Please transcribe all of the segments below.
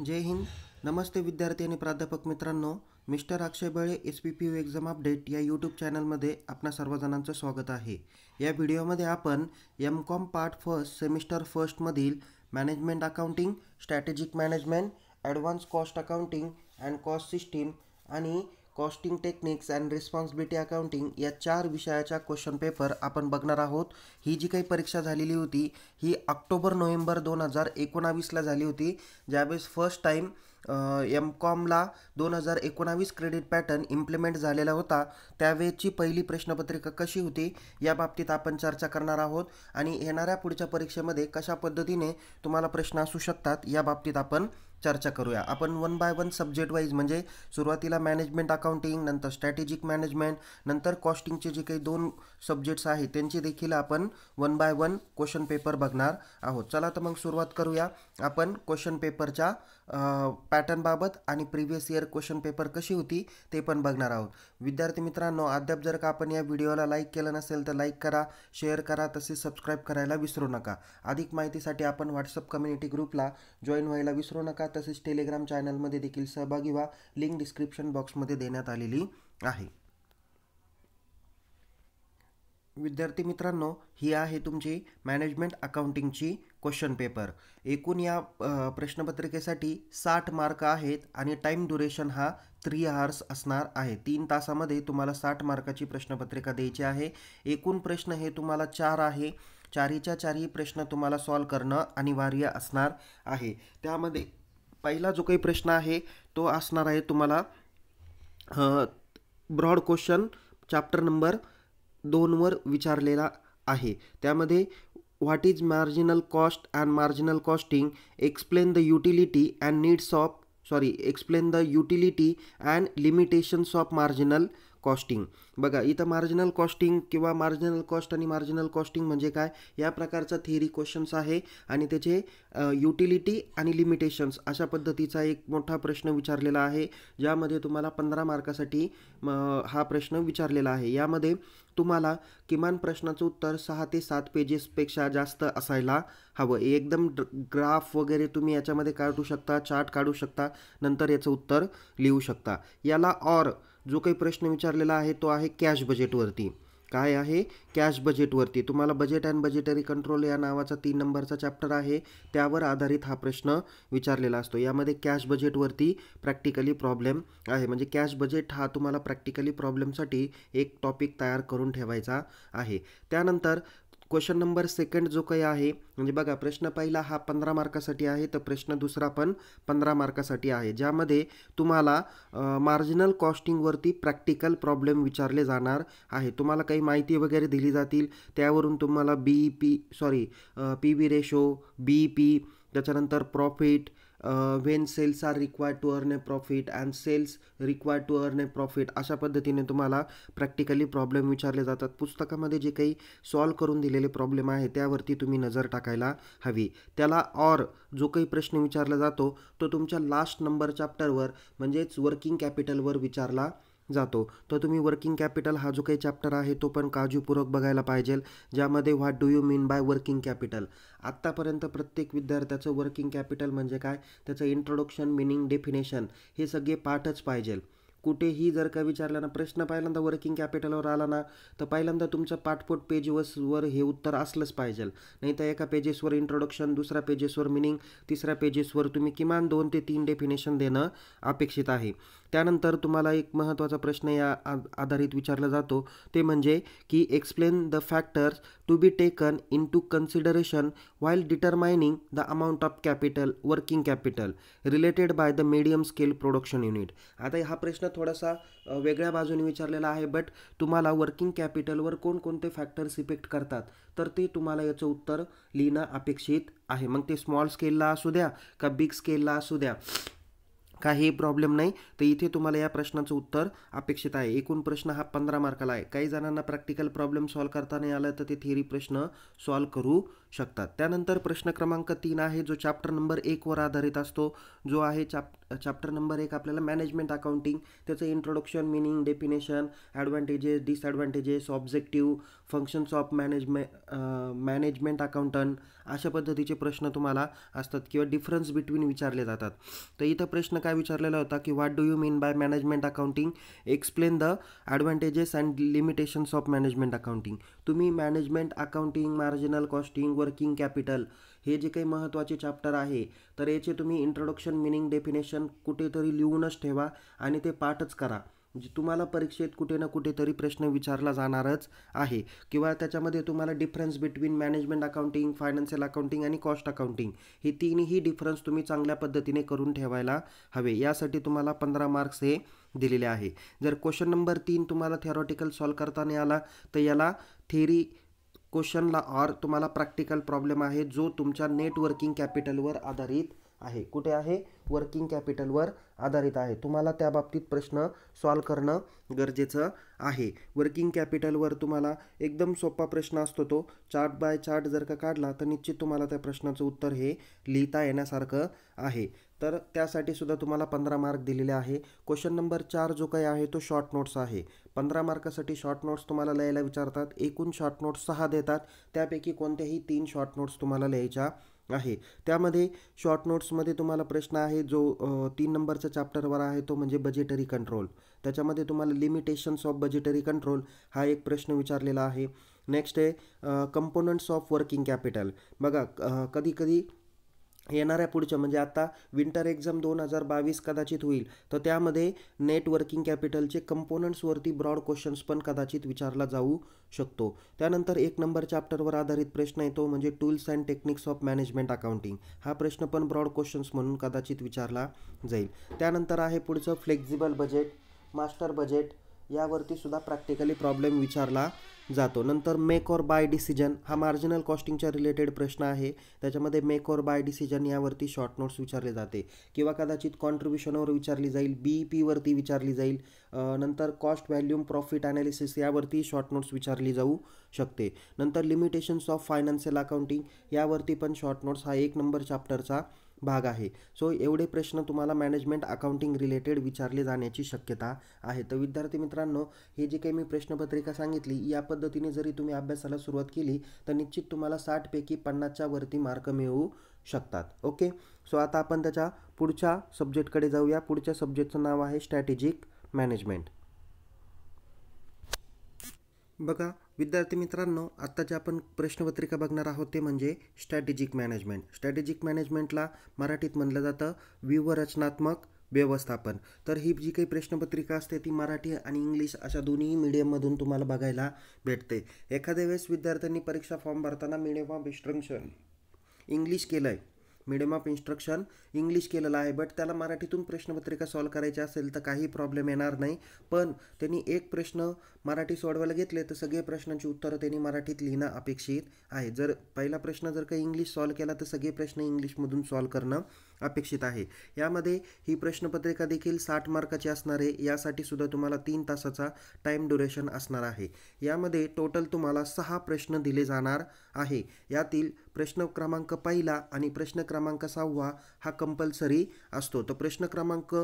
जय हिंद नमस्ते विद्यार्थी आणि प्राध्यापक मित्रांनो mister Akshay Bale S P P U exam update या यूट्यूब चॅनलमध्ये आपणा सर्वजणांचं स्वागत आहे या व्हिडिओमध्ये आपण M com part first semester फर्स्टमधील management accounting strategic management advance cost accounting and cost system आणि costing techniques and responsibility accounting या चार विषयाच्या क्वेश्चन पेपर आपण बघणार आहोत ही जी काही परीक्षा झालेली होती ही ऑक्टोबर नोव्हेंबर दोन हजार एकोणावीसला झाली होती ज्यावेळेस फर्स्ट टाईम एम कॉमला दोन हजार एकोणावीस क्रेडिट पॅटर्न इम्प्लिमेंट झालेला होता त्यावेळेची पहिली प्रश्नपत्रिका कशी होती या बाबतीत आपण चर्चा करणार आहोत आणि येणाऱ्या पुढच्या परीक्षेमध्ये कशा पद्धतीने तुम्हाला प्रश्न असू शकतात या बाबतीत आपण चर्चा करूया आपण one by one subject wise म्हणजे सुरुवातीला मॅनेजमेंट अकाउंटिंग नंतर स्ट्रॅटेजिक मॅनेजमेंट नंतर कॉस्टिंगचे जे काही दोन सब्जेक्ट्स आहेत त्यांचे देखील आपण one by one question paper बघणार आहोत चला तर मग सुरुवात करूया आपण क्वेश्चन पेपरच्या पॅटर्नबाबत आणि प्रिव्हियस इयर क्वेश्चन पेपर कशी होती ते पण बघणार आहोत विद्यार्थी मित्रांनो अद्याप जर का आपण या व्हिडिओला लाईक केलं नसेल तर लाईक करा शेअर करा तसेच सबस्क्राईब करायला विसरू नका अधिक माहितीसाठी आपण व्हॉट्सअप कम्युनिटी ग्रुपला जॉईन व्हायला विसरू नका तसेच टेलिग्राम चॅनलमध्ये देखील सहभागी व्हा लिंक डिस्क्रिप्शन बॉक्समध्ये देण्यात आलेली आहे विद्यार्थी मित्रांनो ही आहे तुमची मॅनेजमेंट अकाउंटिंगची क्वेश्चन पेपर एकूण या प्रश्नपत्रिकेसाठी साठ मार्क आहेत आणि टाईम ड्युरेशन हा थ्री आवर्स असणार आहे तीन तासामध्ये तुम्हाला साठ मार्काची प्रश्नपत्रिका द्यायची आहे एकूण प्रश्न हे तुम्हाला चार आहे चारीच्या चारही प्रश्न तुम्हाला सॉल्व करणं अनिवार्य असणार आहे त्यामध्ये पहिला जो काही प्रश्न आहे तो असणार आहे तुम्हाला ब्रॉड क्वेश्चन चॅप्टर नंबर दोनवर विचारलेला आहे त्यामध्ये what is marginal cost and marginal costing explain the utility and needs of sorry explain the utility and limitations of marginal costing बघा इथं मार्जिनल कॉस्टिंग किंवा मार्जिनल कॉस्ट आणि मार्जिनल कॉस्टिंग म्हणजे काय या प्रकारचा थिअरी क्वेश्चन्स आहे आणि त्याचे युटिलिटी आणि लिमिटेशन्स अशा पद्धतीचा एक मोठा प्रश्न विचारलेला आहे ज्यामध्ये तुम्हाला पंधरा मार्कासाठी हा प्रश्न विचारलेला आहे यामध्ये तुम्हाला किमान प्रश्नाचं उत्तर सहा ते सात पेजेसपेक्षा जास्त असायला हवं एकदम ग्राफ वगैरे तुम्ही याच्यामध्ये काढू शकता चार्ट काढू शकता नंतर याचं उत्तर लिहू शकता याला ऑर जो काही प्रश्न विचारलेला आहे तो आहे कॅश बजेटवरती काय आहे कॅश बजेटवरती तुम्हाला बजेट अँड बजेटरी कंट्रोल या नावाचा तीन नंबरचा चॅप्टर आहे त्यावर आधारित हा प्रश्न विचारलेला असतो यामध्ये कॅश बजेटवरती प्रॅक्टिकली प्रॉब्लेम आहे म्हणजे कॅश बजेट हा तुम्हाला प्रॅक्टिकली प्रॉब्लेमसाठी एक टॉपिक तयार करून ठेवायचा आहे त्यानंतर क्वेश्चन नंबर सेकंड जो काही आहे म्हणजे बघा प्रश्न पहिला हा पंधरा मार्कासाठी आहे तर प्रश्न दुसरा पण पंधरा मार्कासाठी आहे ज्यामध्ये तुम्हाला मार्जिनल कॉस्टिंगवरती प्रॅक्टिकल प्रॉब्लेम विचारले जाणार आहे तुम्हाला काही माहिती वगैरे दिली जातील त्यावरून तुम्हाला B P sorry P V ratio B P त्याच्यानंतर profit uh, when sales are required to earn a profit and sales required to earn a profit अशा पद्धतीने तुम्हाला प्रॅक्टिकली प्रॉब्लेम विचारले जातात पुस्तकामध्ये जे काही सॉल्व्ह करून दिलेले प्रॉब्लेम आहे त्यावरती तुम्ही नजर टाकायला हवी त्याला ऑर जो काही प्रश्न विचारला जातो तो तुमच्या लास्ट नंबर चॅप्टरवर म्हणजेच वर्किंग कॅपिटलवर विचारला जातो तर तुम्ही वर्किंग कॅपिटल हा जो काही चॅप्टर आहे तो पण काळजीपूर्वक बघायला पाहिजे ज्यामध्ये what do you mean by working capital आत्तापर्यंत प्रत्येक विद्यार्थ्याचं वर्किंग कॅपिटल म्हणजे काय त्याचं इंट्रोडक्शन मिनिंग डेफिनेशन हे सगळे पाठच पाहिजे कुठेही जर का विचारला ना प्रश्न पहिल्यांदा वर्किंग कॅपिटलवर आला ना तर पहिल्यांदा तुमचं पाठपोट पेजवर हे उत्तर असलंच पाहिजे नाही तर एका पेजेसवर इंट्रोडक्शन दुसऱ्या पेजेसवर मिनिंग तिसऱ्या पेजेसवर तुम्ही किमान दोन ते तीन डेफिनेशन देणं अपेक्षित आहे त्यानंतर तुम्हाला एक महत्त्वाचा प्रश्न या आधारित विचारला जातो ते म्हणजे की explain the factors to be taken into consideration while determining the amount of capital working capital related by the medium scale production unit आता हा प्रश्न थोडासा वेगळ्या बाजूने विचारलेला आहे बट तुम्हाला वर्किंग कॅपिटलवर कोणकोणते फॅक्टर्स इफेक्ट करतात तर ते तुम्हाला याचं उत्तर लिहिणं अपेक्षित आहे मग ते स्मॉल स्केलला असू द्या का बिग स्केलला असू द्या काही प्रॉब्लेम नाही तर इथे तुम्हाला या प्रश्नाचं उत्तर अपेक्षित आहे एकूण प्रश्न हा पंधरा मार्काला आहे काही जणांना प्रॅक्टिकल प्रॉब्लेम सॉल्व्ह करता नाही आला तर ते थिअरी प्रश्न सॉल्व्ह करू शकतात त्यानंतर प्रश्न क्रमांक तीन आहे जो चॅप्टर नंबर एकवर आधारित असतो जो आहे चॅप चॅप्टर नंबर एक आपल्याला मॅनेजमेंट अकाउंटिंग त्याचं introduction meaning definition advantages disadvantages objective functions of मॅनेजमे मॅनेजमेंट अकाउंटंट अशा पद्धतीचे प्रश्न तुम्हाला असतात किंवा डिफरन्स बिटवीन विचारले जातात तर इथं प्रश्न काय विचारलेला होता की what do you mean by management accounting explain the advantages and limitations of management accounting तुम्ही मॅनेजमेंट अकाउंटिंग मार्जिनल कॉस्टिंग व वर्किंग कॅपिटल हे जे काही महत्त्वाचे चॅप्टर आहे तर याचे तुम्ही इंट्रोडक्शन मिनिंग डेफिनेशन कुठेतरी लिहूनच ठेवा आणि ते पाठच करा जे तुम्हाला परीक्षेत कुठे ना कुठेतरी प्रश्न विचारला जाणारच आहे किंवा त्याच्यामध्ये तुम्हाला difference between management accounting financial accounting आणि कॉस्ट अकाउंटिंग हे तीनही डिफरन्स तुम्ही चांगल्या पद्धतीने करून ठेवायला हवे यासाठी तुम्हाला पंधरा मार्क्स हे दिलेले आहे जर क्वेश्चन नंबर तीन तुम्हाला थेरॉटिकल सॉल्व करताना आला तर याला थेरी क्वेश्चनला ऑर तुम्हाला प्रॅक्टिकल प्रॉब्लेम आहे जो तुमच्या नेटवर्किंग कॅपिटलवर आधारित आहे कुठे आहे वर्किंग कॅपिटलवर आधारित आहे तुम्हाला त्या बाबतीत प्रश्न सॉल्व करणं गरजेचं आहे वर्किंग कॅपिटलवर तुम्हाला एकदम सोपा प्रश्न असतो तो चार्ट बाय चार्ट जर का काढला तर निश्चित तुम्हाला त्या प्रश्नाचं उत्तर हे लिहिता येण्यासारखं आहे तर त्यासाठी सुद्धा तुम्हाला पंधरा मार्क दिलेले आहे क्वेश्चन नंबर चार जो काही आहे तो शॉर्ट नोट्स आहे पंधरा मार्कासाठी शॉर्ट नोट्स तुम्हाला लिहायला विचारतात एकूण शॉर्ट नोट्स सहा देतात त्यापैकी कोणत्याही तीन शॉर्ट नोट्स तुम्हाला लिहायच्या आहे त्यामध्ये शॉर्ट नोट्समध्ये तुम्हाला प्रश्न आहे जो तीन नंबरचा चॅप्टरवर आहे तो म्हणजे बजेटरी कंट्रोल त्याच्यामध्ये तुम्हाला लिमिटेशन्स ऑफ बजेटरी कंट्रोल हा एक प्रश्न विचारलेला आहे नेक्स्ट आहे कंपोनंट्स ऑफ वर्किंग कॅपिटल बघा कधी कधी येणाऱ्या पुढच्या म्हणजे आता विंटर एक्झाम दोन हजार बावीस कदाचित होईल तर त्यामध्ये नेटवर्किंग कॅपिटलचे कंपोनंट्सवरती ब्रॉड क्वेश्चन्स पण कदाचित विचारला जाऊ शकतो त्यानंतर एक नंबर चॅप्टरवर आधारित प्रश्न येतो म्हणजे tools and techniques of management accounting हा प्रश्न पण ब्रॉड क्वेश्चन्स म्हणून कदाचित विचारला जाईल त्यानंतर आहे पुढचं फ्लेक्झिबल बजेट मास्टर बजेट यावरती सुद्धा प्रॅक्टिकली प्रॉब्लेम विचारला जातो नंतर मेक ऑर बाय डिसिजन हा मार्जिनल कॉस्टिंगच्या रिलेटेड प्रश्न आहे त्याच्यामध्ये मेक ऑर बाय डिसिजन यावरती शॉर्ट नोट्स विचारले जाते किंवा कदाचित कॉन्ट्रीब्युशनवर विचारली जाईल बी पीवरती e विचारली जाईल नंतर कॉस्ट व्हॅल्यूम प्रॉफिट ॲनालिसिस यावरती शॉर्ट नोट्स विचारली जाऊ शकते नंतर लिमिटेशन्स ऑफ फायनान्शियल अकाउंटिंग यावरती पण शॉर्ट नोट्स हा एक नंबर चॅप्टरचा भाग आहे सो एवढे प्रश्न तुम्हाला मॅनेजमेंट अकाउंटिंग रिलेटेड विचारले जाण्याची शक्यता आहे तर विद्यार्थी मित्रांनो हे जे काही मी प्रश्नपत्रिका सांगितली या पद्धतीने जरी तुम्ही अभ्यासाला सुरुवात केली तर निश्चित तुम्हाला साठपैकी पन्नासच्या वरती मार्क मिळवू शकतात ओके सो आता आपण त्याच्या पुढच्या सब्जेक्टकडे जाऊया पुढच्या सब्जेक्टचं नाव आहे स्ट्रॅटेजिक मॅनेजमेंट बघा विद्यार्थी मित्रांनो आत्ता जे आपण प्रश्नपत्रिका बघणार आहोत ते म्हणजे स्ट्रॅटेजिक मॅनेजमेंट स्ट्रॅटेजिक मॅनेजमेंटला मराठीत म्हणलं जातं व्यूवरचनात्मक व्यवस्थापन तर ही जी काही प्रश्नपत्रिका असते ती मराठी आणि इंग्लिश अशा दोन्ही मीडियममधून तुम्हाला बघायला भेटते एखाद्या वेळेस विद्यार्थ्यांनी परीक्षा फॉर्म भरताना मिडियम ऑफ इंस्ट्रक्शन इंग्लिश केलं आहे मिडियम ऑफ इन्स्ट्रक्शन इंग्लिश केलेलं आहे बट त्याला मराठीतून प्रश्नपत्रिका सॉल्व करायची असेल तर काही प्रॉब्लेम येणार नाही पण त्यांनी एक प्रश्न मराठी सोडवायला घेतले तर सगळे प्रश्नांची उत्तरं त्यांनी मराठीत लिहिणं अपेक्षित आहे जर पहिला प्रश्न जर काही इंग्लिश सॉल्व केला तर सगळे प्रश्न इंग्लिशमधून सॉल्व करणं अपेक्षित आहे यामध्ये ही प्रश्नपत्रिका देखील साठ मार्काची असणार आहे यासाठी सुद्धा तुम्हाला तीन तासाचा टाईम ड्युरेशन असणार आहे यामध्ये टोटल तुम्हाला सहा प्रश्न दिले जाणार आहे यातील प्रश्न क्रमांक पहिला आणि प्रश्न क्रमांक सहावा हा कंपल्सरी असतो तर प्रश्न क्रमांक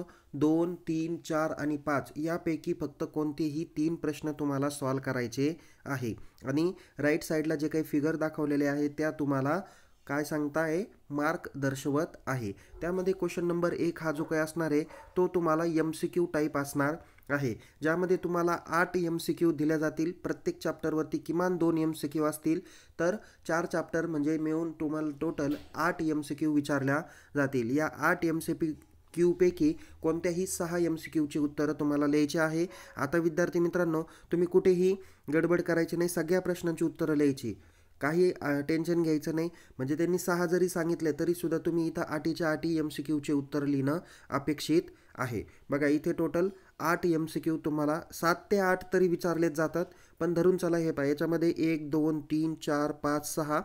दोन तीन चार आणि पाच यापैकी फक्त कोणतेही तीन प्रश्न तुम्हाला सॉल्व करायचे आहे आणि राईट साईडला जे काही फिगर दाखवलेले आहे त्या तुम्हाला काय सांगताय मार्क दर्शवत आहे त्यामध्ये क्वेश्चन नंबर एक हा जो काय असणार आहे तो तुम्हाला एम सी क्यू टाईप असणार आहे ज्यामध्ये तुम्हाला आठ एम सी क्यू दिल्या जातील प्रत्येक चॅप्टरवरती किमान दोन एम सी क्यू असतील तर चार चॅप्टर म्हणजे मिळून तुम्हाला टोटल आठ एम सी क्यू विचारल्या जातील या आठ एम सी पी क्यूपैकी कोणत्याही सहा एम सी क्यूची उत्तरं तुम्हाला लिहायची आहे आता विद्यार्थी मित्रांनो तुम्ही कुठेही गडबड करायची नाही सगळ्या प्रश्नांची उत्तरं लिहायची काही टेन्शन घ्यायचं नाही म्हणजे त्यांनी सहा जरी सांगितले तरीसुद्धा तुम्ही इथं आठीच्या आठी एम सी क्यूचे उत्तर लिहिणं अपेक्षित आहे बघा इथे टोटल आठ एम सी क्यू तुम्हाला सात ते आठ तरी विचारलेच जातात पण धरून चला हे पाहिजे याच्यामध्ये एक दोन तीन चार पाच सहा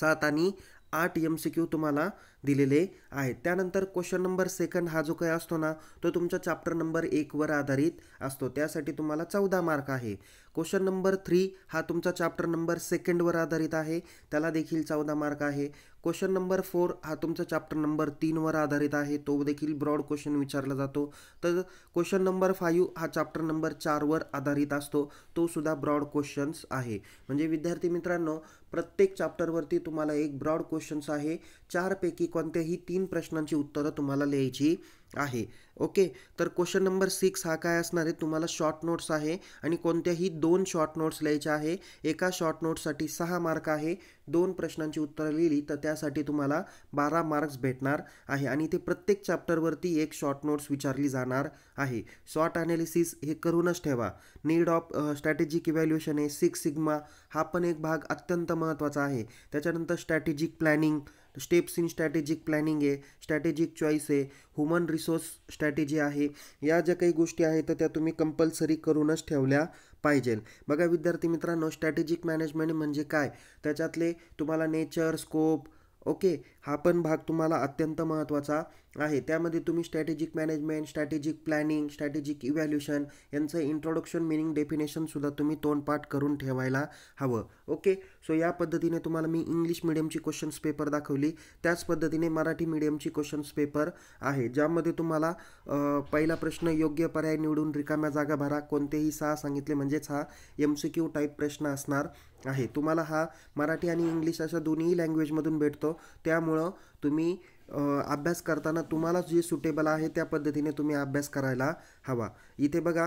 सात आणि आठ एम सी क्यू तुम्हाला दिलेले आहेत त्यानंतर क्वेश्चन नंबर सेकंड हा जो काही असतो ना तो तुमचा चॅप्टर नंबर एकवर आधारित असतो त्यासाठी तुम्हाला चौदा मार्क आहे क्वेश्चन नंबर थ्री हा तुमचा चॅप्टर नंबर सेकंडवर आधारित आहे त्याला देखील चौदा मार्क आहे क्वेश्चन नंबर फोर हा तुमचा चॅप्टर नंबर तीनवर आधारित आहे तो देखील ब्रॉड क्वेश्चन विचारला जातो तर क्वेश्चन नंबर फाईव्ह हा चॅप्टर नंबर चारवर आधारित असतो तो सुद्धा ब्रॉड क्वेश्चन्स आहे म्हणजे विद्यार्थी मित्रांनो प्रत्येक चॅप्टरवरती तुम्हाला एक ब्रॉड क्वेश्चन्स आहे चारपैकी कोणत्याही तीन प्रश्नांची उत्तरं तुम्हाला लिहायची आहे ओके तर क्वेश्चन नंबर सिक्स हा काय असणार आहे तुम्हाला शॉर्ट नोट्स आहे आणि कोणत्याही दोन शॉर्ट नोट्स लिहायचे आहे एका शॉर्ट नोट्ससाठी सहा मार्क आहे दोन प्रश्नांची उत्तरं लिहिली तर त्यासाठी तुम्हाला बारा मार्क्स भेटणार आहे आणि ते प्रत्येक चॅप्टरवरती एक शॉर्ट नोट्स विचारली जाणार आहे शॉर्ट ॲनालिसिस हे करूनच ठेवा नीड ऑफ स्ट्रॅटेजिक इव्हॅल्युएशन आहे सिक्स सिग्मा हा पण एक भाग अत्यंत महत्त्वाचा आहे त्याच्यानंतर strategic planning steps in strategic planning आहे स्ट्रॅटेजिक चॉईस आहे ह्युमन रिसोर्स स्ट्रॅटेजी आहे या ज्या काही गोष्टी आहेत तर त्या तुम्ही कंपल्सरी करूनच ठेवल्या पाहिजे बघा विद्यार्थी मित्रांनो स्ट्रॅटेजिक मॅनेजमेंट म्हणजे काय त्याच्यातले तुम्हाला नेचर स्कोप ओके हा पण भाग तुम्हाला अत्यंत महत्त्वाचा आहे त्यामध्ये तुम्ही strategic management strategic planning strategic evaluation यांचं इंट्रोडक्शन मिनिंग डेफिनेशनसुद्धा तुम्ही तोंडपाठ करून ठेवायला हवं ओके सो या पद्धतीने तुम्हाला मी इंग्लिश मिडियमची क्वेश्चन्स पेपर दाखवली त्याच पद्धतीने मराठी मिडियमची क्वेश्चन्स पेपर आहे ज्यामध्ये तुम्हाला पहिला प्रश्न योग्य पर्याय निवडून रिकाम्या जागा भरा कोणतेही सहा सांगितले म्हणजेच हा एम सी क्यू टाईप प्रश्न असणार आहे तुम्हाला हा मराठी आणि इंग्लिश अशा दोन्ही लँग्वेजमधून भेटतो त्यामुळं तुम्ही अभ्यास करताना तुम्हाला जे सुटेबल आहे त्या पद्धतीने तुम्ही अभ्यास करायला हवा इथे बघा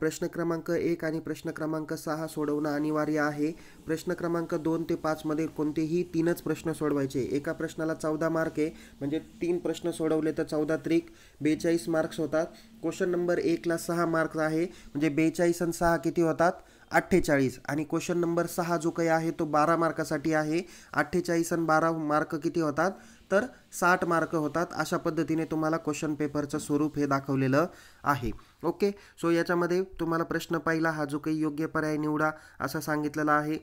प्रश्न क्रमांक एक आणि प्रश्न क्रमांक सहा सोडवणं अनिवार्य आहे प्रश्न क्रमांक दोन ते पाचमध्ये कोणतेही तीनच प्रश्न सोडवायचे एका प्रश्नाला चौदा मार्क आहे म्हणजे तीन प्रश्न सोडवले तर चौदा त्रिक बेचाळीस मार्क्स होतात क्वेश्चन नंबर एकला सहा मार्क्स आहे म्हणजे बेचाळीस आणि सहा किती होतात अठ्ठेचाळीस आणि क्वेश्चन नंबर सहा जो काही आहे तो बारा मार्कासाठी आहे अठ्ठेचाळीस आणि बारा मार्क किती होतात तर साठ मार्क होतात अशा पद्धतीने तुम्हाला क्वेश्चन पेपरचं स्वरूप हे दाखवलेलं आहे ओके सो याच्यामध्ये तुम्हाला प्रश्न पाहिला हा जो काही योग्य पर्याय निवडा असं सांगितलेला आहे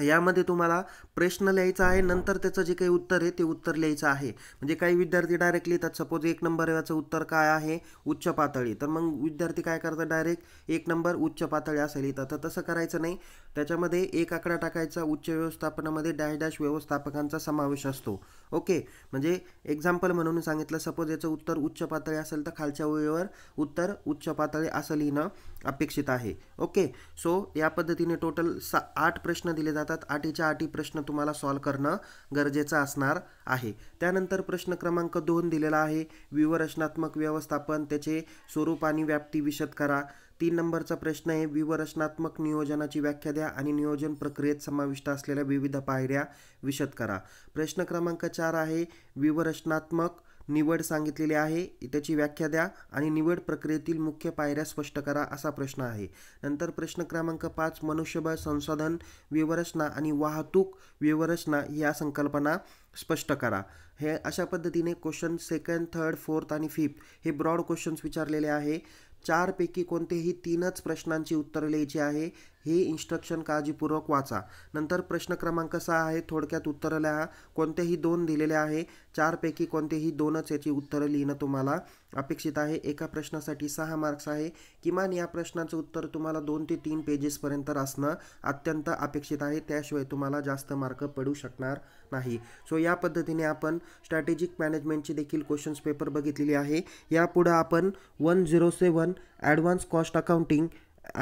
यामध्ये तुम्हाला प्रश्न लिहायचा आहे नंतर त्याचं जे काही उत्तर आहे ते उत्तर लिहायचं आहे म्हणजे काही विद्यार्थी डायरेक्ट लिहितात सपोज एक नंबर याचं उत्तर काय आहे उच्च पातळी तर मग विद्यार्थी काय करतात डायरेक्ट एक नंबर उच्च पातळी असं लिहितात तर तसं करायचं नाही त्याच्यामध्ये एक आकडा टाकायचा उच्च व्यवस्थापनामध्ये डॅश डॅश व्यवस्थापकांचा समावेश असतो ओके म्हणजे एक्झाम्पल म्हणून सांगितलं सपोज याचं उत्तर उच्च पातळी असेल तर खालच्या वेळेवर उत्तर उच्च पातळी असं लिहिणं अपेक्षित आहे ओके सो या पद्धतीने टोटल सा आठ प्रश्न दिले जातात आठीच्या आठी प्रश्न तुम्हाला सॉल्व करणं गरजेचं असणार आहे त्यानंतर प्रश्न क्रमांक दोन दिलेला आहे विवरचनात्मक व्यवस्थापन त्याचे स्वरूप आणि व्याप्ती विशद करा तीन नंबरचा प्रश्न आहे विवरचनात्मक नियोजनाची व्याख्या द्या आणि नियोजन प्रक्रियेत समाविष्ट असलेल्या विविध पायऱ्या विशद करा प्रश्न क्रमांक चार आहे विवरचनात्मक निवड सांगितलेली आहे त्याची व्याख्या द्या आणि निवड प्रक्रियेतील मुख्य पायऱ्या स्पष्ट करा असा प्रश्न आहे नंतर प्रश्न क्रमांक पाच मनुष्यबळ संसाधन व्यवरचना आणि वाहतूक व्यवरचना या संकल्पना स्पष्ट करा हे अशा पद्धतीने क्वेश्चन सेकंड थर्ड फोर्थ आणि फिफ्थ हे ब्रॉड क्वेश्चन्स विचारलेले आहे चारपैकी कोणतेही तीनच प्रश्नांची उत्तरं लिहायची आहे हे इन्स्ट्रक्शन काळजीपूर्वक वाचा नंतर प्रश्न क्रमांक सहा आहे थोडक्यात उत्तरं लिहा कोणतेही दोन दिलेले आहे चारपैकी कोणतेही दोनच याची उत्तरं लिहिणं तुम्हाला अपेक्षित आहे एका प्रश्नासाठी सहा मार्क्स आहे किमान या प्रश्नाचं उत्तर तुम्हाला दोन ते तीन पेजेसपर्यंत असणं अत्यंत अपेक्षित आहे त्याशिवाय तुम्हाला जास्त मार्क पडू शकणार नाही सो या पद्धतीने आपण स्ट्रॅटेजिक मॅनेजमेंटची देखील क्वेश्चन्स पेपर बघितलेली आहे यापुढं आपण one zero seven advance cost accounting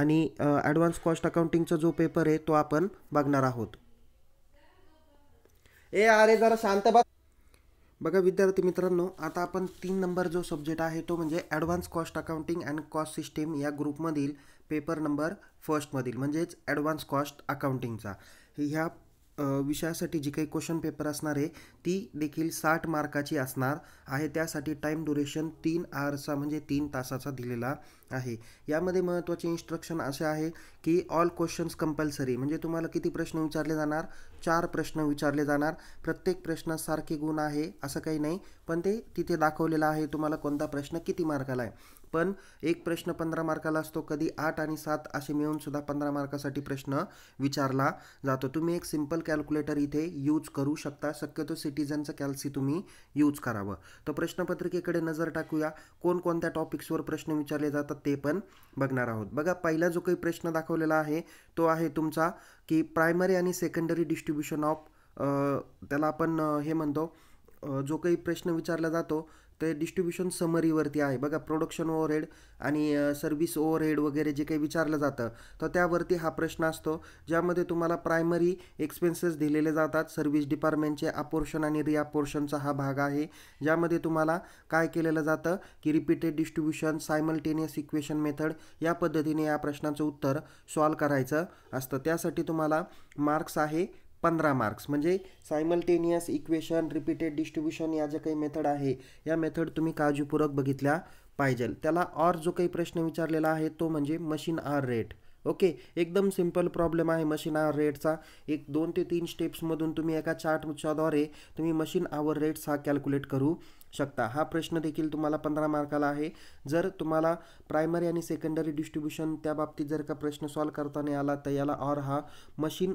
आणि ॲडव्हान्स कॉस्ट अकाउंटिंगचा जो पेपर आहे तो आपण बघणार आहोत ए आरे जरा शांत बघ बघा विद्यार्थी मित्रांनो आता आपण तीन नंबर जो सब्जेक्ट आहे तो म्हणजे advance cost accounting and cost system या ग्रुपमधील पेपर नंबर फर्स्टमधील म्हणजेच ॲडव्हान्स कॉस्ट अकाउंटिंगचा ह्या विषयासाठी जी काही क्वेश्चन पेपर असणार आहे ती देखील साठ मार्काची असणार आहे त्यासाठी टाईम ड्युरेशन तीन आवर्सचा म्हणजे तीन तासाचा दिलेला आहे यामध्ये महत्त्वाचे इन्स्ट्रक्शन असे आहे की ऑल क्वेश्चन्स कंपल्सरी म्हणजे तुम्हाला किती प्रश्न विचारले जाणार चार प्रश्न विचारले जाणार प्रत्येक प्रश्नासारखे गुण आहे असं काही नाही पण ते तिथे दाखवलेलं आहे तुम्हाला कोणता प्रश्न किती मार्काला आहे पण एक प्रश्न पंधरा मार्काला असतो कधी आठ आणि सात असे मिळून सुद्धा पंधरा मार्कासाठी प्रश्न विचारला जातो तुम्ही एक सिम्पल कॅल्क्युलेटर इथे यूज करू शकता शक्यतो सिटीजनचं कॅल्सी तुम्ही यूज करावं तर प्रश्नपत्रिकेकडे नजर टाकूया कोणकोणत्या टॉपिक्सवर प्रश्न विचारले जातात ते पण बघणार आहोत बघा पहिला जो काही प्रश्न दाखवलेला आहे तो आहे तुमचा की प्रायमरी आणि सेकंडरी डिस्ट्रीब्युशन ऑफ त्याला आपण हे म्हणतो जो काही प्रश्न विचारला जातो ते डिस्ट्रीब्युशन समरीवरती आहे बघा प्रोडक्शन ओव्हरहेड आणि सर्व्हिस ओव्हरहेड वगैरे जे काही विचारलं जातं तर त्यावरती हा प्रश्न असतो ज्यामध्ये तुम्हाला प्रायमरी एक्सपेन्सेस दिलेले जातात सर्व्हिस डिपार्टमेंटचे अपोर्शन आणि रिअपोर्शनचा हा भाग आहे ज्यामध्ये तुम्हाला काय केलेलं जातं की repeated distribution simultaneous equation method या पद्धतीने या प्रश्नाचं उत्तर सॉल्व करायचं असतं त्यासाठी तुम्हाला मार्क्स आहे पंधरा मार्क्स म्हणजे सायमल्टेनियस इक्वेशन रिपीटेड डिस्ट्रीब्युशन या ज्या काही मेथड आहे या मेथड तुम्ही काळजीपूर्वक बघितल्या पाहिजे त्याला और जो काही प्रश्न विचारलेला आहे तो म्हणजे मशीन आर रेट ओके एकदम सिम्पल प्रॉब्लेम आहे मशीन आवर रेटचा एक दोन ते तीन स्टेप्समधून तुम्ही एका चार्टच्याद्वारे तुम्ही मशीन आवर रेट्स हा कॅल्क्युलेट करू शकता हा प्रश्न देखील तुम्हाला पंधरा मार्काला आहे जर तुम्हाला प्रायमरी आणि सेकंडरी डिस्ट्रीब्युशन त्या बाबतीत जर का प्रश्न सॉल्व करताना आला तर याला ऑर हा मशीन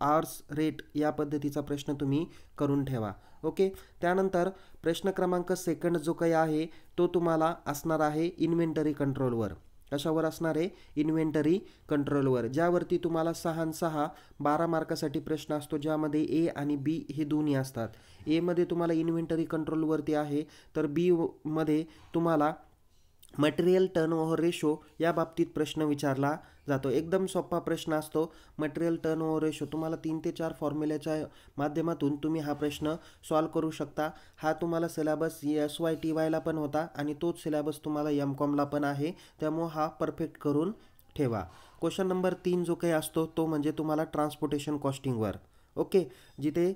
आर्स रेट या पद्धतीचा प्रश्न तुम्ही करून ठेवा ओके त्यानंतर प्रश्न क्रमांक सेकंड जो काही आहे तो तुम्हाला असणार आहे इन्व्हेंटरी कंट्रोलवर कशावर असणार आहे इन्व्हेंटरी कंट्रोलवर ज्यावरती तुम्हाला सहा सहा बारा मार्कासाठी प्रश्न असतो ज्यामध्ये ए आणि बी हे दोन्ही असतात एमध्ये तुम्हाला इन्व्हेंटरी कंट्रोलवरती आहे तर बीमध्ये तुम्हाला मटेरियल टर्न ओव्हर रेशो या बाबतीत प्रश्न विचारला जातो एकदम सोपा प्रश्न असतो मटेरियल टर्न ओव्हर रेशो तुम्हाला तीन ते चार फॉर्म्युल्याच्या माध्यमातून तुम्ही हा प्रश्न सॉल्व करू शकता हा तुम्हाला सिलेबस एस वाय टी वायला पण होता आणि तोच सिलेबस तुम्हाला एम कॉमला पण आहे त्यामुळं हा परफेक्ट करून ठेवा क्वेश्चन नंबर तीन जो काही असतो तो म्हणजे तुम्हाला ट्रान्सपोर्टेशन कॉस्टिंगवर ओके जिथे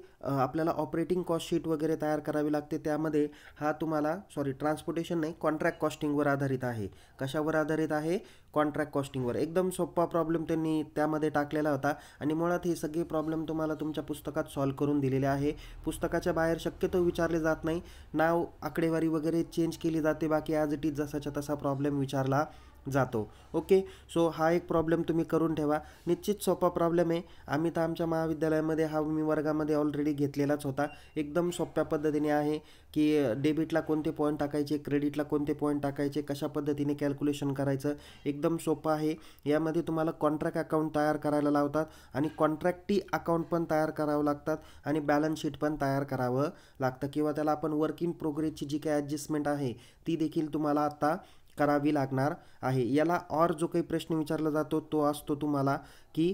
आपल्याला ऑपरेटिंग कॉस्ट शीट वगैरे तयार करावी लागते त्यामध्ये हा तुम्हाला सॉरी ट्रान्सपोर्टेशन नाही कॉन्ट्रॅक्ट कॉस्टिंगवर आधारित आहे कशावर आधारित आहे कॉन्ट्रॅक्ट कॉस्टिंगवर एकदम सोपा प्रॉब्लेम त्यांनी त्यामध्ये टाकलेला होता आणि मुळात हे सगळे प्रॉब्लेम तुम्हाला तुमच्या पुस्तकात सॉल्व्ह करून दिलेले आहे पुस्तकाच्या बाहेर शक्यतो विचारले जात नाही नाव आकडेवारी वगैरे चेंज केली जाते बाकी ॲज इट इज जसाच्या तसा प्रॉब्लेम विचारला जातो ओके सो हा एक प्रॉब्लेम तुम्ही करून ठेवा निश्चित सोपा प्रॉब्लेम आहे आम्ही तर आमच्या महाविद्यालयामध्ये हा मी वर्गामध्ये ऑलरेडी घेतलेलाच होता एकदम सोप्या पद्धतीने आहे की डेबिटला कोणते पॉईंट टाकायचे क्रेडिटला कोणते पॉईंट टाकायचे कशा पद्धतीने कॅल्क्युलेशन करायचं एकदम सोपं आहे यामध्ये तुम्हाला कॉन्ट्रॅक्ट अकाउंट तयार करायला लावतात आणि कॉन्ट्रॅक्टी अकाउंट पण तयार करावं लागतात आणि बॅलन्स शीट पण तयार करावं लागतं किंवा त्याला आपण वर्क इन प्रोग्रेसची जी काही ॲडजस्टमेंट आहे ती देखील तुम्हाला आत्ता करावी लागणार आहे याला और जो काही प्रश्न विचारला जातो तो असतो तुम्हाला की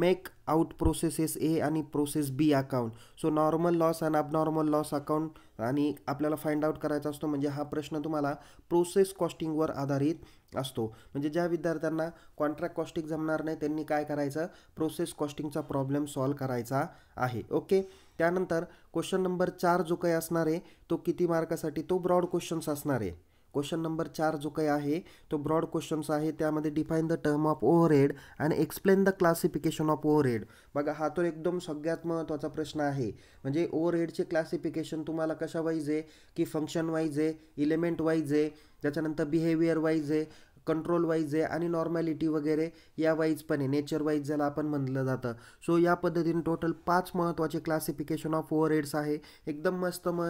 मेक आउट प्रोसेसेस ए आणि process B account so normal loss and abnormal loss account आणि आपल्याला फाइंड आउट करायचा असतो म्हणजे हा प्रश्न तुम्हाला प्रोसेस कॉस्टिंगवर आधारित असतो म्हणजे ज्या विद्यार्थ्यांना कॉन्ट्रॅक्ट कॉस्टिंग जमणार नाही त्यांनी काय करायचं प्रोसेस कॉस्टिंगचा प्रॉब्लेम सॉल्व करायचा आहे ओके त्यानंतर क्वेश्चन नंबर चार जो काही असणार आहे तो किती मार्कासाठी तो ब्रॉड क्वेश्चन्स असणार आहे क्वेश्चन नंबर चार जो काही आहे तो ब्रॉड क्वेश्चन्स आहे त्यामध्ये define the term of overhead आणि explain the classification of overhead बघा हा तर एकदम सगळ्यात महत्त्वाचा प्रश्न आहे म्हणजे ओव्हरहेडचे क्लासिफिकेशन तुम्हाला कशा वाईज आहे की फंक्शन वाईज आहे इलेमेंट वाईज आहे त्याच्यानंतर बिहेवियर वाईज आहे कंट्रोल वाईज आहे आणि नॉर्मॅलिटी वगैरे या वाईज पण आहे नेचर वाईज ज्याला आपण म्हणलं जातं सो या पद्धतीने टोटल पाच महत्त्वाचे क्लासिफिकेशन ऑफ ओव्हर हेड्स आहे एकदम मस्त म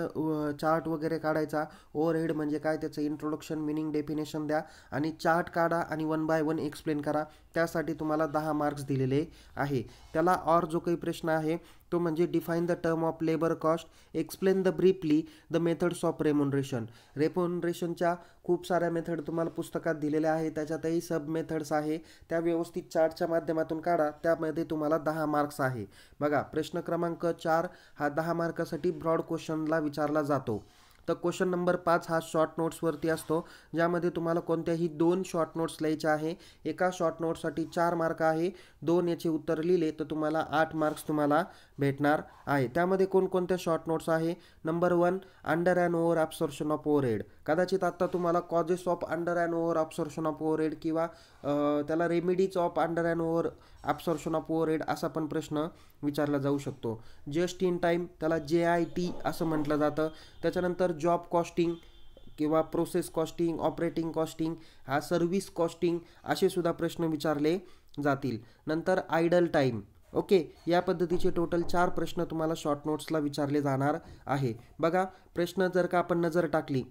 चार्ट वगैरे काढायचा ओव्हर हेड म्हणजे काय त्याचं इंट्रोडक्शन मिनिंग डेफिनेशन द्या आणि चार्ट काढा आणि वन बाय वन एक्सप्लेन करा त्यासाठी तुम्हाला दहा मार्क्स दिलेले आहे त्याला और जो काही प्रश्न आहे तो म्हणजे define the term of labour cost explain the briefly the methods of remuneration रेमोनरेशनच्या खूप साऱ्या मेथड तुम्हाला पुस्तकात दिलेल्या आहेत त्याच्यातही सब मेथड्स आहे त्या व्यवस्थित चार्टच्या माध्यमातून काढा त्यामध्ये तुम्हाला दहा मार्क्स आहे बघा प्रश्न क्रमांक चार हा दहा मार्कासाठी ब्रॉड क्वेश्चनला विचारला जातो तर क्वेश्चन नंबर पाच हा शॉर्ट नोट्सवरती असतो ज्यामध्ये तुम्हाला कोणत्याही दोन शॉर्ट नोट्स लिहायचे आहे एका शॉर्ट नोटसाठी चार मार्क आहे दोन याचे उत्तर लिहिले तर तुम्हाला आठ मार्क्स तुम्हाला भेटणार आहे त्यामध्ये कोणकोणत्या शॉर्ट नोट्स आहे number one under and over absorption of overhead कदाचित आत्ता तुम्हाला causes of under and over absorption of overhead किंवा त्याला remedies of under and over absorption of overhead असा पण प्रश्न विचारला जाऊ शकतो जस्ट इन टाईम त्याला जे आय टी असं म्हटलं जातं त्याच्यानंतर जॉब कॉस्टिंग किंवा प्रोसेस कॉस्टिंग ऑपरेटिंग कॉस्टिंग हा सर्व्हिस कॉस्टिंग असे सुद्धा प्रश्न विचारले जातील नंतर आयडल टाईम ओके या पद्धतीचे टोटल चार प्रश्न तुम्हाला शॉर्ट नोट्सला विचारले जाणार आहे बघा प्रश्न जर का आपण नजर टाकली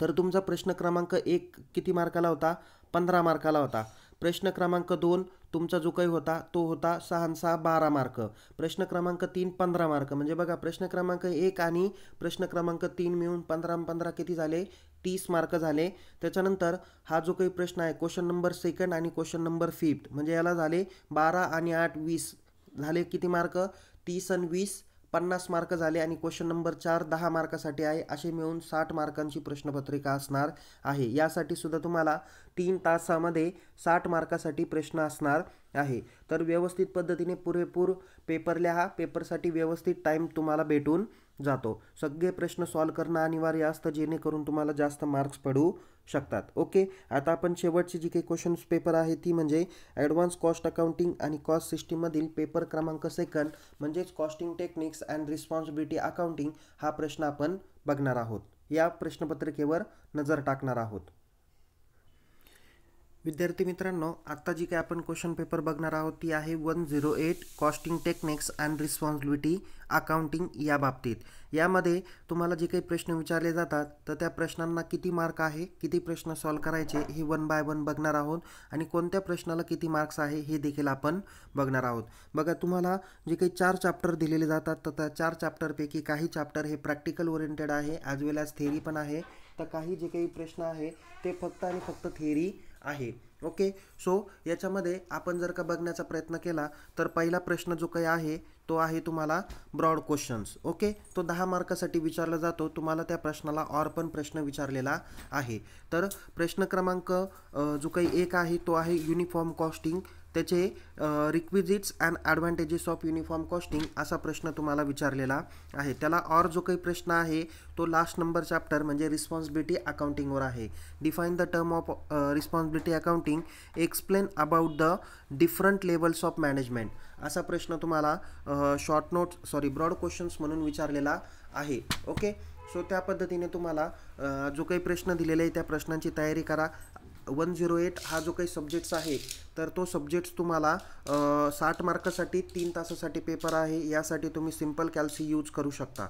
तर तुमचा प्रश्न क्रमांक एक किती मार्काला होता पंधरा मार्काला होता प्रश्न क्रमांक दोन तुमचा जो काही होता तो होता सहा सहा बारा मार्क प्रश्न क्रमांक तीन पंधरा मार्क म्हणजे बघा प्रश्न क्रमांक एक आणि प्रश्न क्रमांक तीन मिळून पंधरा पंधरा किती झाले तीस मार्क झाले त्याच्यानंतर हा जो काही प्रश्न आहे क्वेश्चन नंबर सेकंड आणि क्वेश्चन नंबर फिफ्थ म्हणजे याला झाले बारा आणि आठ वीस झाले किती मार्क तीस आणि वीस पन्नास मार्क झाले आणि क्वेश्चन नंबर चार दहा मार्कासाठी आहे असे मिळून साठ मार्कांची प्रश्नपत्रिका असणार आहे यासाठी सुद्धा तुम्हाला तीन तासामध्ये साठ मार्कासाठी प्रश्न असणार आहे तर व्यवस्थित पद्धतीने पुरेपूर पेपर लिहा पेपरसाठी व्यवस्थित टाईम तुम्हाला भेटून जातो सगळे प्रश्न सॉल्व करणं अनिवार्य असतं जेणेकरून तुम्हाला जास्त मार्क्स पडू शकतात ओके आता आपण शेवटची जी काही क्वेश्चन्स पेपर आहे ती म्हणजे ॲडव्हान्स कॉस्ट अकाउंटिंग आणि कॉस्ट सिस्टीममधील पेपर क्रमांक सेकंड म्हणजेच costing techniques and responsibility accounting हा प्रश्न आपण बघणार आहोत या प्रश्नपत्रिकेवर नजर टाकणार आहोत विद्यार्थी मित्रांनो आत्ता जी काही आपण क्वेश्चन पेपर बघणार आहोत ती आहे one zero eight costing techniques and responsibility accounting या बाबतीत यामध्ये तुम्हाला जे काही प्रश्न विचारले जातात तर त्या प्रश्नांना किती मार्क आहे किती प्रश्न सॉल्व करायचे हे वन बाय वन बघणार आहोत आणि कोणत्या प्रश्नाला किती मार्क्स आहे हे देखील आपण बघणार आहोत बघा तुम्हाला जे काही चार चॅप्टर दिलेले जातात तर त्या चार चॅप्टरपैकी काही चॅप्टर हे प्रॅक्टिकल ओरिएंटेड आहे ॲज वेल ॲज थेअरी पण आहे तर काही जे काही प्रश्न आहे ते फक्त आणि फक्त थेअरी आहे ओके सो याच्यामध्ये आपण जर का बघण्याचा प्रयत्न केला तर पहिला प्रश्न जो काही आहे तो आहे तुम्हाला ब्रॉड क्वेश्चन्स ओके तो दहा मार्कासाठी विचारला जातो तुम्हाला त्या प्रश्नाला और पण प्रश्न विचारलेला आहे तर प्रश्न क्रमांक जो काही एक आहे तो आहे युनिफॉर्म कॉस्टिंग त्याचे requisites and advantages of uniform costing असा प्रश्न तुम्हाला विचारलेला आहे त्याला और जो काही प्रश्न आहे तो लास्ट नंबर चॅप्टर म्हणजे रिस्पॉन्सिबिलिटी अकाउंटिंगवर आहे define the term of responsibility accounting explain about the different levels of management असा प्रश्न तुम्हाला short notes sorry broad questions म्हणून विचारलेला आहे ओके सो त्या पद्धतीने तुम्हाला जो काही प्रश्न दिलेले आहे त्या प्रश्नांची तयारी करा वन झिरो एट हा जो काही सब्जेक्ट्स आहे तर तो सब्जेक्ट्स तुम्हाला साठ मार्कासाठी तीन तासासाठी पेपर आहे यासाठी तुम्ही सिम्पल कॅल्सी यूज करू शकता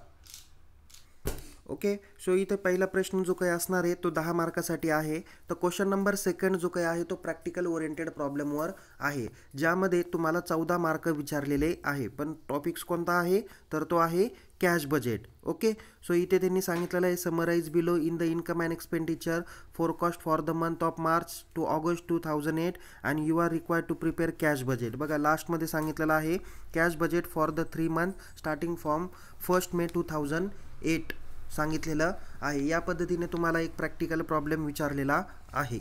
ओके सो इथे पहिला प्रश्न जो काही असणार आहे तो दहा मार्कासाठी आहे तर क्वेश्चन नंबर सेकंड जो काही आहे तो प्रॅक्टिकल ओरिएंटेड प्रॉब्लेमवर आहे ज्यामध्ये तुम्हाला चौदा मार्क विचारलेले आहे पण टॉपिक्स कोणता आहे तर तो आहे कॅश बजेट ओके सो इथे त्यांनी सांगितलेलं आहे summarise below in the income and expenditure forecast for the month of March to August two thousand eight and you are required to prepare cash budget बघा लास्टमध्ये सांगितलेलं आहे cash budget for the three month starting from first May two thousand eight सांगितलेलं आहे या पद्धतीने तुम्हाला एक प्रॅक्टिकल प्रॉब्लेम विचारलेला आहे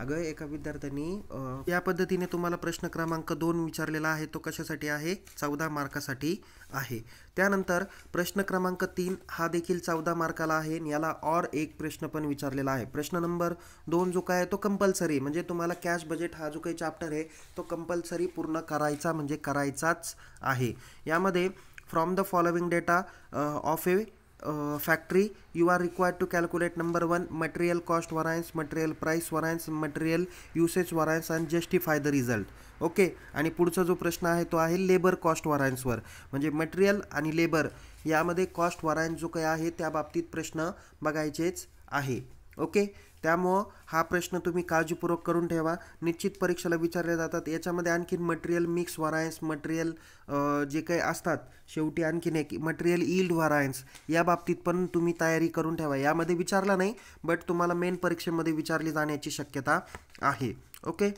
अगं एका विद्यार्थ्यांनी या पद्धतीने तुम्हाला प्रश्न क्रमांक दोन विचारलेला आहे तो कशासाठी आहे चौदा मार्कासाठी आहे त्यानंतर प्रश्न क्रमांक तीन हा देखील चौदा मार्काला आहे याला और एक प्रश्न पण विचारलेला आहे प्रश्न नंबर दोन जो काय तो कंपल्सरी म्हणजे तुम्हाला कॅश बजेट हा जो काही चॅप्टर आहे तो कंपल्सरी पूर्ण करायचा म्हणजे करायचाच आहे यामध्ये from the following data of a factory you are required to calculate number one material cost cost material price price material material variance and and the result okay आणि पुढचा जो प्रश्न आहे तो आहे लेबर कॉस्ट वरायन्सवर म्हणजे मटेरियल आणि labour यामध्ये कॉस्ट वरायन्स जो काही आहे त्या बाबतीत प्रश्न बघायचेच आहे ओके त्यामुळं हा प्रश्न तुम्ही काळजीपूर्वक करून ठेवा निश्चित परीक्षेला विचारले जातात याच्यामध्ये आणखीन मटेरियल मिक्स व्हरायन्स मटेरियल जे काही असतात शेवटी आणखीन एक मटेरियल ईल्ड व्हरायन्स या बाबतीत पण तुम्ही तयारी करून ठेवा यामध्ये विचारला नाही बट तुम्हाला मेन परीक्षेमध्ये विचारली जाण्याची शक्यता आहे ओके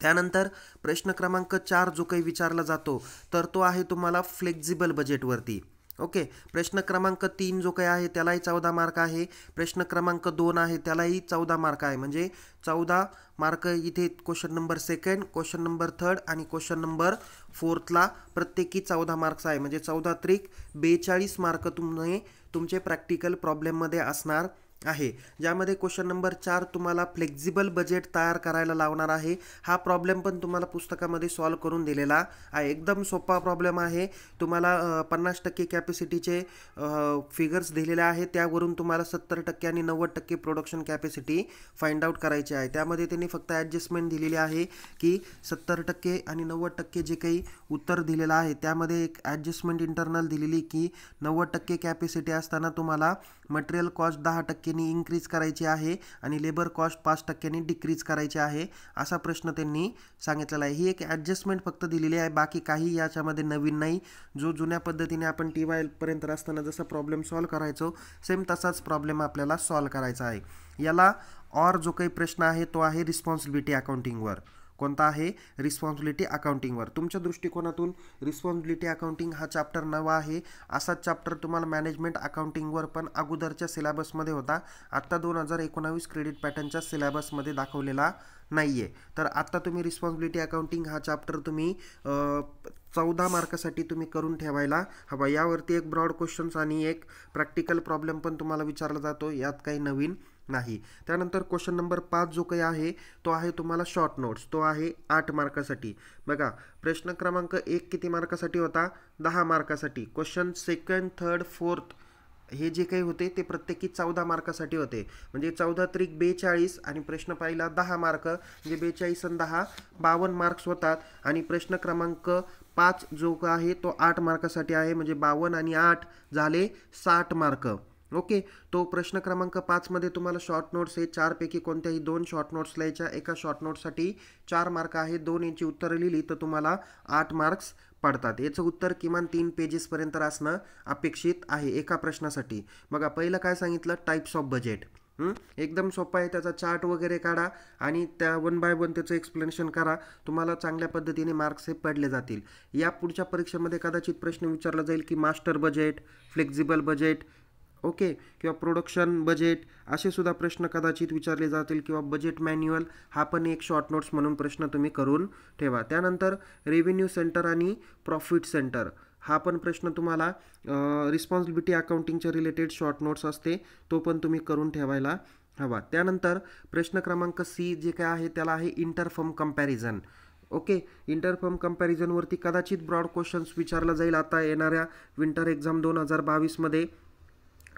त्यानंतर प्रश्न क्रमांक चार जो काही विचारला जातो तर तो आहे तुम्हाला फ्लेक्झिबल बजेटवरती ओके प्रश्न क्रमांक तीन जो काही आहे त्यालाही चौदा मार्क आहे प्रश्न क्रमांक दोन आहे त्यालाही चौदा मार्क आहे म्हणजे चौदा मार्क इथे question number second question number third आणि क्वेश्चन नंबर फोर्थला प्रत्येकी चौदा मार्क्स आहे म्हणजे चौदा त्रिक बेचाळीस मार्क तुम्ही तुमचे प्रॅक्टिकल प्रॉब्लेममध्ये असणार आहे ज्यामध्ये क्वेश्चन नंबर चार तुम्हाला फ्लेक्झिबल बजेट तयार करायला लावणार आहे हा प्रॉब्लेम पण तुम्हाला पुस्तकामध्ये सॉल्व करून दिलेला आहे एकदम सोपा प्रॉब्लेम आहे तुम्हाला पन्नास टक्के कॅपॅसिटीचे फिगर्स दिलेले आहे त्यावरून तुम्हाला सत्तर टक्के आणि नव्वद टक्के प्रोडक्शन कॅपॅसिटी फाइंड आउट करायची आहे त्यामध्ये त्यांनी फक्त ॲडजस्टमेंट दिलेली आहे की सत्तर टक्के आणि नव्वद टक्के जे काही उत्तर दिलेलं आहे त्यामध्ये एक ॲडजस्टमेंट इंटरनल दिलेली की नव्वद टक्के कॅपॅसिटी असताना तुम्हाला मटेरियल कॉस्ट दहा टक्के टक्क्यांनी इन्क्रीज करायची आहे आणि लेबर कॉस्ट पाच टक्क्यांनी डिक्रीज करायची आहे असा प्रश्न त्यांनी सांगितलेला आहे ही एक ॲडजस्टमेंट फक्त दिलेली आहे बाकी काही याच्यामध्ये नवीन नाही जो जुन्या पद्धतीने आपण टी वायपर्यंत पर्यंत असताना जसा प्रॉब्लेम सॉल्व करायचो सेम तसाच प्रॉब्लेम आपल्याला सॉल्व करायचा आहे याला और जो काही प्रश्न आहे तो आहे रिस्पॉन्सिबिलिटी अकाउंटिंगवर कोणता आहे रिस्पॉन्सिबिलिटी अकाउंटिंगवर तुमच्या दृष्टिकोनातून रिस्पॉन्सिबिलिटी अकाउंटिंग हा चॅप्टर नवा आहे असाच चॅप्टर तुम्हाला मॅनेजमेंट अकाउंटिंगवर पण अगोदरच्या सिलेबसमध्ये होता आत्ता दोन हजार एकोणावीस क्रेडिट पॅटर्नच्या सिलेबसमध्ये दाखवलेला नाही आहे तर आत्ता तुम्ही रिस्पॉन्सिबिलिटी अकाउंटिंग हा चॅप्टर तुम्ही चौदा मार्कासाठी तुम्ही करून ठेवायला हवा यावरती एक ब्रॉड क्वेश्चन्स आणि एक प्रॅक्टिकल प्रॉब्लेम पण तुम्हाला विचारला जातो यात काही नवीन नाही त्यानंतर क्वेश्चन नंबर पाच जो काही आहे तो आहे तुम्हाला शॉर्ट नोट्स तो आहे आठ मार्कासाठी बघा प्रश्न क्रमांक एक किती मार्कासाठी होता दहा मार्कासाठी क्वेश्चन सेकंड थर्ड फोर्थ हे जे काही होते ते प्रत्येकी चौदा मार्कासाठी होते म्हणजे चौदा त्रिक बेचाळीस आणि प्रश्न पाहिला दहा मार्क म्हणजे बेचाळीस आणि दहा बावन्न मार्क्स होतात आणि प्रश्न क्रमांक पाच जो का आहे तो आठ मार्कासाठी आहे म्हणजे बावन्न आणि आठ झाले साठ मार्क ओके तो प्रश्न क्रमांक पाचमध्ये तुम्हाला शॉर्ट नोट्स हे चारपैकी कोणत्याही दोन शॉर्ट नोट्स लिहायच्या एका शॉर्ट नोटसाठी चार मार्क आहेत दोन यांची उत्तरं लिहिली तर तुम्हाला आठ मार्क्स पडतात याचं उत्तर किमान तीन पेजेसपर्यंत असणं अपेक्षित आहे एका प्रश्नासाठी बघा पहिलं काय सांगितलं टाईप्स ऑफ बजेट एकदम सोपा आहे त्याचा चार्ट वगैरे काढा आणि त्या वन बाय वन त्याचं एक्सप्लेनेशन करा तुम्हाला चांगल्या पद्धतीने मार्क्स हे पडले जातील या पुढच्या परीक्षेमध्ये कदाचित प्रश्न विचारला जाईल की master budget flexible budget okay किंवा प्रोडक्शन बजेट असे सुद्धा प्रश्न कदाचित विचारले जातील किंवा बजेट मॅन्युअल हा पण एक शॉर्ट नोट्स म्हणून प्रश्न तुम्ही करून ठेवा त्यानंतर रेव्हेन्यू सेंटर आणि प्रॉफिट सेंटर हा पण प्रश्न तुम्हाला रिस्पॉन्सिबिलिटी अकाउंटिंगच्या रिलेटेड शॉर्ट नोट्स असते तो पण तुम्ही करून ठेवायला हवा त्यानंतर प्रश्न क्रमांक सी जे काय आहे त्याला आहे इंटरफॉर्म कम्पॅरिझन ओके इंटरफॉर्म कम्पॅरिझनवरती कदाचित ब्रॉड क्वेश्चन्स विचारला जाईल आता येणाऱ्या विंटर एक्झाम दोन हजार बावीसमध्ये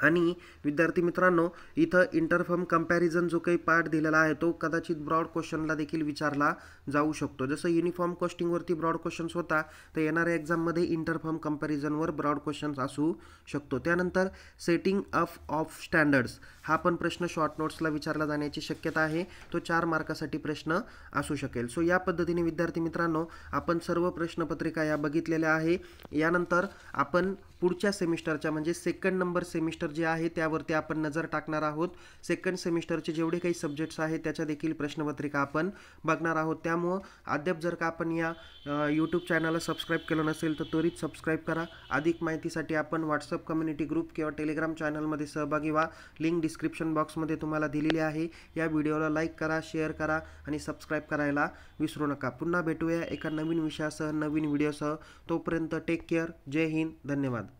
आणि विद्यार्थी मित्रांनो इथं इंटरफर्म कम्पॅरिझन जो काही पार्ट दिलेला आहे तो कदाचित ब्रॉड क्वेश्चनला देखील विचारला जाऊ शकतो जसं युनिफॉर्म कॉस्टिंगवरती ब्रॉड क्वेश्चन्स होता तर येणाऱ्या एक्झाममध्ये इंटरफॉर्म कम्पॅरिझनवर ब्रॉड क्वेश्चन्स असू शकतो त्यानंतर सेटिंग अप ऑफ स्टँडर्ड्स हा पण प्रश्न शॉर्ट नोट्सला विचारला जाण्याची शक्यता आहे तो चार मार्कासाठी प्रश्न असू शकेल सो या पद्धतीने विद्यार्थी मित्रांनो आपण सर्व प्रश्नपत्रिका या बघितलेल्या आहे यानंतर आपण पुढच्या सेमिस्टरच्या म्हणजे सेकंड नंबर सेमिस्टर जे आहे त्यावरती आपण नजर टाकणार आहोत सेकंड सेमिस्टरचे जेवढे काही सब्जेक्ट्स आहेत त्याच्या देखील प्रश्नपत्रिका आपण बघणार आहोत त्यामुळं अद्याप जर का आपण या यूट्यूब चॅनलला सबस्क्राईब केलं नसेल तर त्वरित सबस्क्राईब करा अधिक माहितीसाठी आपण व्हॉट्सअप कम्युनिटी ग्रुप किंवा टेलिग्राम चॅनलमध्ये सहभागी व्हा लिंक डिस्क डिस्क्रिप्शन बॉक्समध्ये तुम्हाला दिलेली आहे या व्हिडिओला लाईक करा शेअर करा आणि सबस्क्राईब करायला विसरू नका पुन्हा भेटूया एका नवीन विषयासह नवीन व्हिडिओसह तोपर्यंत टेक केअर जय हिंद धन्यवाद